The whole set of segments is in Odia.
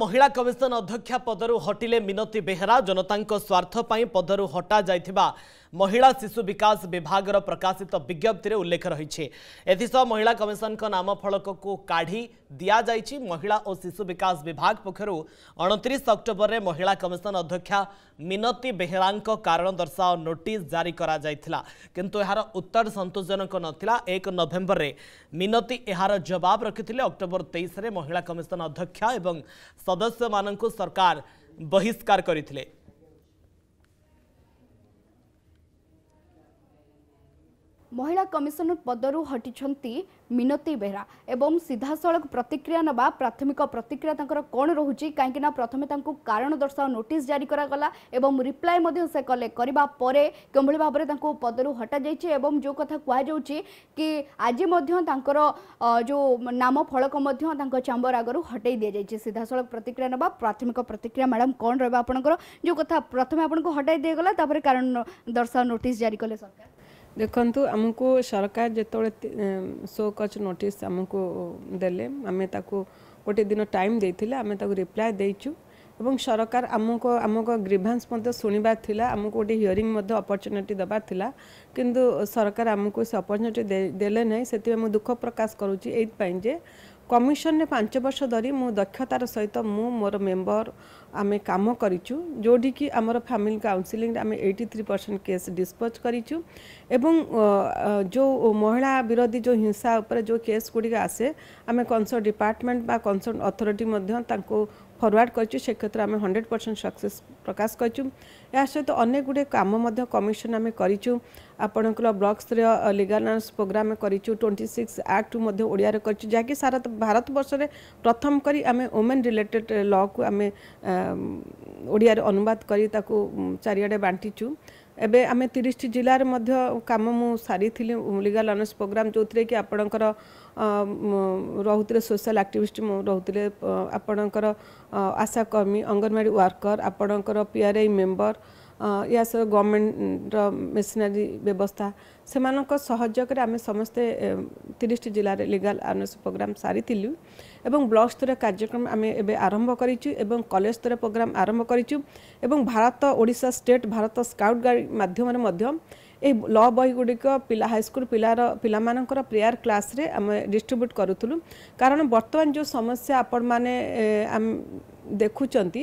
ମହିଳା କମିଶନ ଅଧ୍ୟକ୍ଷା ପଦରୁ ହଟିଲେ ମିନତୀ ବେହେରା ଜନତାଙ୍କ ସ୍ୱାର୍ଥ ପାଇଁ ପଦରୁ ହଟା महिला शिशु विकास विभाग प्रकाशित विज्ञप्ति में उल्लेख रही है एथस महिला कमिशन का नाम फलक को काढ़ी दि जा महिला और शिशु विकास विभाग पक्षर अणतीस अक्टोबर में महिला कमिशन अध्यक्षा मीनती बेहरा कारण दर्शाओ नोट जारी कर किंतु यार उत्तर सतोषजनक नाला एक नवेम्बर में मीनती यार जवाब थे अक्टोबर तेईस महिला कमिशन अध्यक्ष एवं सदस्य मान सरकार बहिष्कार करते ମହିଳା କମିଶନର ପଦରୁ ହଟିଛନ୍ତି ମିନତୀ ବେହେରା ଏବଂ ସିଧାସଳଖ ପ୍ରତିକ୍ରିୟା ନେବା ପ୍ରାଥମିକ ପ୍ରତିକ୍ରିୟା ତାଙ୍କର କ'ଣ ରହୁଛି କାହିଁକିନା ପ୍ରଥମେ ତାଙ୍କୁ କାରଣ ଦର୍ଶାଅ ନୋଟିସ୍ ଜାରି କରାଗଲା ଏବଂ ରିପ୍ଲାଏ ମଧ୍ୟ ସେ କଲେ କରିବା ପରେ କେଉଁଭଳି ଭାବରେ ତାଙ୍କୁ ପଦରୁ ହଟାଯାଇଛି ଏବଂ ଯେଉଁ କଥା କୁହାଯାଉଛି କି ଆଜି ମଧ୍ୟ ତାଙ୍କର ଯେଉଁ ନାମ ଫଳକ ମଧ୍ୟ ତାଙ୍କ ଚାମ୍ବର ଆଗରୁ ହଟାଇ ଦିଆଯାଇଛି ସିଧାସଳଖ ପ୍ରତିକ୍ରିୟା ନେବା ପ୍ରାଥମିକ ପ୍ରତିକ୍ରିୟା ମ୍ୟାଡ଼ାମ୍ କ'ଣ ରହିବ ଆପଣଙ୍କର ଯେଉଁ କଥା ପ୍ରଥମେ ଆପଣଙ୍କୁ ହଟାଇ ଦିଆଗଲା ତାପରେ କାରଣ ଦର୍ଶାଅ ନୋଟିସ୍ ଜାରି କଲେ ସରକାର ଦେଖନ୍ତୁ ଆମକୁ ସରକାର ଯେତେବେଳେ ସୋ କଚ୍ ନୋଟିସ୍ ଆମକୁ ଦେଲେ ଆମେ ତାକୁ ଗୋଟିଏ ଦିନ ଟାଇମ୍ ଦେଇଥିଲେ ଆମେ ତାକୁ ରିପ୍ଲାଏ ଦେଇଛୁ ଏବଂ ସରକାର ଆମକୁ ଆମକୁ ଗ୍ରିଭାନ୍ସ ମଧ୍ୟ ଶୁଣିବାର ଥିଲା ଆମକୁ ଗୋଟେ ହିୟରିଂ ମଧ୍ୟ ଅପରଚ୍ୟୁନିଟି ଦେବାର ଥିଲା କିନ୍ତୁ ସରକାର ଆମକୁ ସେ ଅପରଚ୍ୟୁନିଟି ଦେଲେ ନାହିଁ ସେଥିପାଇଁ ମୁଁ ଦୁଃଖ ପ୍ରକାଶ କରୁଛି ଏଇଥିପାଇଁ ଯେ କମିଶନରେ ପାଞ୍ଚ ବର୍ଷ ଧରି ମୁଁ ଦକ୍ଷତାର ସହିତ ମୁଁ ମୋର ମେମ୍ବର ଆମେ କାମ କରିଛୁ ଯେଉଁଠିକି ଆମର ଫ୍ୟାମିଲି କାଉନସିଲିଂରେ ଆମେ eighty three percent case dispose କରିଛୁ ଏବଂ ଯେଉଁ ମହିଳା ବିରୋଧୀ ଯେଉଁ ହିଂସା ଉପରେ ଯେଉଁ କେସ୍ ଗୁଡ଼ିକ ଆସେ ଆମେ କନସର୍ଟ ଡିପାର୍ଟମେଣ୍ଟ ବା କନସର୍ଟ ଅଥରିଟି ମଧ୍ୟ ତାଙ୍କୁ ଫରୱାର୍ଡ଼ କରିଛୁ ସେ କ୍ଷେତ୍ରରେ ଆମେ ହଣ୍ଡ୍ରେଡ଼ ପରସେଣ୍ଟ ସକ୍ସେସ୍ ପ୍ରକାଶ କରିଛୁ ଏହା ସହିତ ଅନେକ ଗୁଡ଼ିଏ କାମ ମଧ୍ୟ କମିଶନ୍ ଆମେ କରିଛୁ ଆପଣଙ୍କର ବ୍ଲକସ୍ତରୀୟ ଲିଗାନାନ୍ସ ପ୍ରୋଗ୍ରାମ୍ କରିଛୁ ଟ୍ୱେଣ୍ଟି ସିକ୍ସ ଆକ୍ଟ ମଧ୍ୟ ଓଡ଼ିଆରେ କରିଛୁ ଯାହାକି ସାରା ଭାରତବର୍ଷରେ ପ୍ରଥମ କରି ଆମେ ଓମେନ୍ ରିଲେଟେଡ୍ ଲ'କୁ ଆମେ ଓଡ଼ିଆରେ ଅନୁବାଦ କରି ତାକୁ ଚାରିଆଡ଼େ ବାଣ୍ଟିଛୁ ଏବେ ଆମେ ତିରିଶଟି ଜିଲ୍ଲାରେ ମଧ୍ୟ କାମ ମୁଁ ସାରିଥିଲି ଲିଗାଲ୍ ଅନର୍ସ ପ୍ରୋଗ୍ରାମ୍ ଯେଉଁଥିରେ କି ଆପଣଙ୍କର ରହୁଥିଲେ ସୋସିଆଲ୍ ଆକ୍ଟିଭିଷ୍ଟ ରହୁଥିଲେ ଆପଣଙ୍କର ଆଶାକର୍ମୀ ଅଙ୍ଗନବାଡ଼ି ୱାର୍କର ଆପଣଙ୍କର ପିଆର୍ଆଇ ମେମ୍ବର ୟା ସହ ଗଭର୍ଣ୍ଣମେଣ୍ଟର ମେସିନାରୀ ବ୍ୟବସ୍ଥା ସେମାନଙ୍କ ସହଯୋଗରେ ଆମେ ସମସ୍ତେ ତିରିଶଟି ଜିଲ୍ଲାରେ ଲିଗାଲ୍ ଆୱାରନେସ୍ ପ୍ରୋଗ୍ରାମ୍ ସାରିଥିଲୁ ଏବଂ ବ୍ଲକ୍ ସ୍ତରୀୟ କାର୍ଯ୍ୟକ୍ରମ ଆମେ ଏବେ ଆରମ୍ଭ କରିଛୁ ଏବଂ କଲେଜ ସ୍ତରୀୟ ପ୍ରୋଗ୍ରାମ୍ ଆରମ୍ଭ କରିଛୁ ଏବଂ Bharat Odisha state Bharat scout guide ମାଧ୍ୟମରେ ମଧ୍ୟ ଏହି ଲ ବହିଗୁଡ଼ିକ ପିଲା ହାଇସ୍କୁଲ ପିଲାର ପିଲାମାନଙ୍କର ପ୍ରେୟାର୍ କ୍ଲାସ୍ରେ ଆମେ ଡିଷ୍ଟ୍ରିବ୍ୟୁଟ୍ କରୁଥିଲୁ କାରଣ ବର୍ତ୍ତମାନ ଯେଉଁ ସମସ୍ୟା ଆପଣମାନେ ଦେଖୁଛନ୍ତି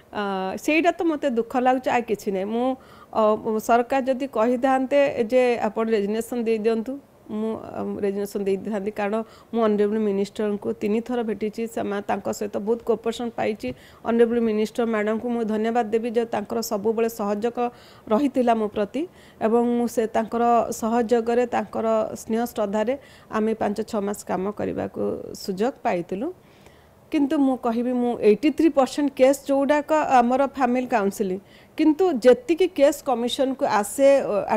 ସେଇଟା ତ ମୋତେ ଦୁଃଖ ଲାଗୁଛି ଆଉ କିଛି ନାହିଁ ମୁଁ ସରକାର ଯଦି କହିଥାନ୍ତେ ଯେ ଆପଣ ରେଜିଗ୍ନେସନ୍ ଦେଇଦିଅନ୍ତୁ ମୁଁ ରେଜିଗ୍ନେସନ୍ ଦେଇଥାନ୍ତି କାରଣ ମୁଁ ଅନରେବୁଲ୍ ମିନିଷ୍ଟରଙ୍କୁ ତିନିଥର ଭେଟିଛି ସେମାନେ ତାଙ୍କ ସହିତ ବହୁତ କୋପରେସନ୍ ପାଇଛି ଅନରେବୁଲ୍ ମିନିଷ୍ଟର ମ୍ୟାଡ଼ାମ୍ଙ୍କୁ ମୁଁ ଧନ୍ୟବାଦ ଦେବି ଯେ ତାଙ୍କର ସବୁବେଳେ ସହଯୋଗ ରହିଥିଲା ମୋ ପ୍ରତି ଏବଂ ମୁଁ ସେ ତାଙ୍କର ସହଯୋଗରେ ତାଙ୍କର ସ୍ନେହ ଶ୍ରଦ୍ଧାରେ ଆମେ ପାଞ୍ଚ ଛଅ ମାସ କାମ କରିବାକୁ ସୁଯୋଗ ପାଇଥିଲୁ କିନ୍ତୁ ମୁଁ କହିବି ମୁଁ ଏଇଟି ଥ୍ରୀ ପରସେଣ୍ଟ କେସ୍ ଯେଉଁଗୁଡ଼ାକ ଆମର ଫ୍ୟାମିଲି କାଉନସିଲିଂ କିନ୍ତୁ ଯେତିକି କେସ୍ କମିଶନକୁ ଆସେ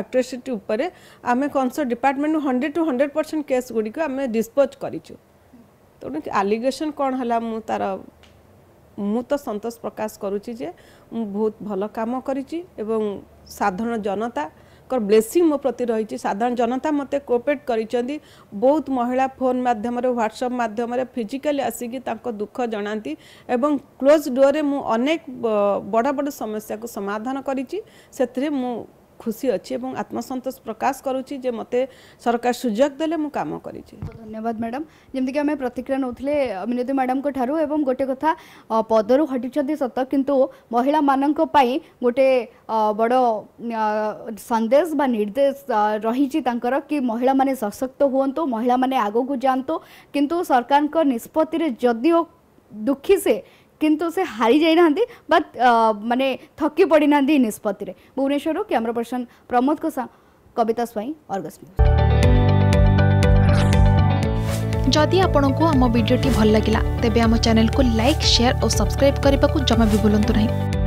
ଆଟ୍ରୋସିଟି ଉପରେ ଆମେ କନସର୍ଟ ଡିପାର୍ଟମେଣ୍ଟରୁ hundred to hundred percent case ଗୁଡ଼ିକୁ ଆମେ ଡିସ୍ପୋଜ୍ କରିଛୁ ତେଣୁ ଆଲିଗେସନ୍ କ'ଣ ହେଲା ମୁଁ ତା'ର ମୁଁ ତ ସନ୍ତୋଷ ପ୍ରକାଶ କରୁଛି ଯେ ମୁଁ ବହୁତ ଭଲ କାମ କରିଛି ଏବଂ ସାଧାରଣ ଜନତା কর ব্লেসিং ম প্রতি রইছি সাধারণ জনতা মতে কোঅপারেট করিছந்தி বহুত মহিলা ফোন মাধ্যমরে হোয়াটসঅ্যাপ মাধ্যমরে ফিজিক্যালি আসিগি তাকো দুঃখ জানাতি এবং ক্লোজ ডোরে মু অনেক বড় বড় সমস্যা কো সমাধান করিছি সেত্রে মু खुशी अच्छी और आत्मसंतोष प्रकाश करुच्ची मत सरकार सुजोग दे कम कर धन्यवाद मैडम जमीक आम प्रतिक्रिया नौले मिनती मैडम ठार गोटे कथा पदरू हटिंट सत कितु महिला मान गोटे बड़ सन्देश निर्देश रही कि महिला मैंने सशक्त हूँ महिला मैंने आगक जातु किंतु सरकार निष्पत्ति जदिओ दुखी से किंतु से हारी जाइना बट मानने थक पड़ी ना निष्पत्ति भुवनेश्वर कैमेरा पर्सन प्रमोद को सा कविता स्वई अर्गस्म जदि आपण को आम भिडी भल लगा तेब चेल को लाइक सेयार और सब्सक्राइब करने को जमा भी बुलां नहीं